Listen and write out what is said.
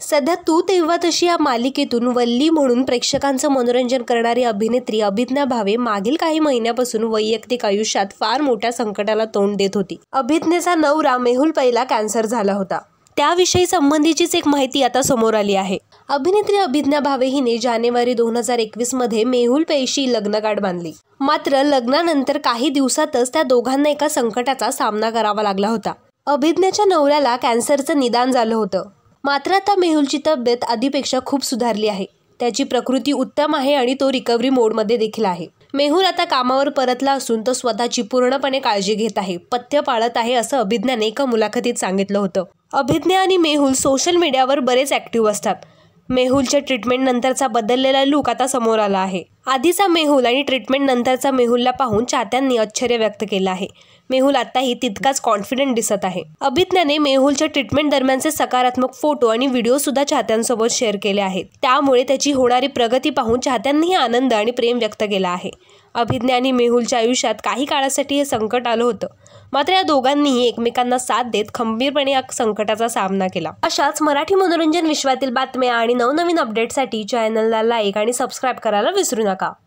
सध्या तू तेव्हा तशी या मालिकेतून वल्ली म्हणून प्रेक्षकांचं मनोरंजन करणारी अभिनेत्री अभिज्ञा भावे मागील काही महिन्यापासून वैयक्तिक आयुष्यात फार मोठ्या संकटाला तोंड देत होती अभिज्ञेचा नवरा मेहुल पहिला कॅन्सर झाला होता त्याविषयी संबंधीचीच एक माहिती आता समोर आली आहे अभिनेत्री अभिज्ञा भावे हिने जानेवारी दोन हजार एकवीस मध्ये मेहुल पैशी लग्नगाठ बांधली मात्र लग्नानंतर काही दिवसातच त्या दोघांना एका संकटाचा सामना करावा लागला होता अभिज्ञाच्या नवऱ्याला कॅन्सरचं निदान झालं होतं मात्र आता मेहुलची तब्येत आधीपेक्षा खूप सुधारली आहे त्याची प्रकृती उत्तम आहे आणि तो रिकव्हरी मोडमध्ये देखील आहे मेहुल आता कामावर परतला असून तो स्वतःची पूर्णपणे काळजी घेत आहे पथ्य पाळत आहे असं अभिज्ञाने एका मुलाखतीत सांगितलं होतं अभिज्ञा आणि मेहुल सोशल मीडियावर बरेच ॲक्टिव्ह असतात मेहुलच्या ट्रीटमेंटनंतरचा बदललेला लूक आता समोर आला आहे आधीचा मेहुल आणि ट्रीटमेंट नंतरचा मेहुलला पाहून चाहत्यांनी आश्चर्य व्यक्त केलं आहे मेहुल आताही तितकाच कॉन्फिडेंट दिसत आहे अभिज्ञाने मेहुलच्या ट्रीटमेंट दरम्यानचे सकारात्मक फोटो आणि व्हिडिओ सुद्धा चाहत्यांसोबत शेअर केले आहेत त्यामुळे त्याची होणारी प्रगती पाहून चाहत्यांनीही आनंद आणि प्रेम व्यक्त केला आहे अभिज्ञा आणि मेहुलच्या आयुष्यात काही काळासाठी हे संकट आलं होतं मात्र या दोघांनीही एकमेकांना साथ देत खंबीरपणे या संकटाचा सामना केला अशाच मराठी मनोरंजन विश्वातील बातम्या आणि नवनवीन अपडेटसाठी चॅनलला लाईक आणि सबस्क्राईब करायला विसरू नका か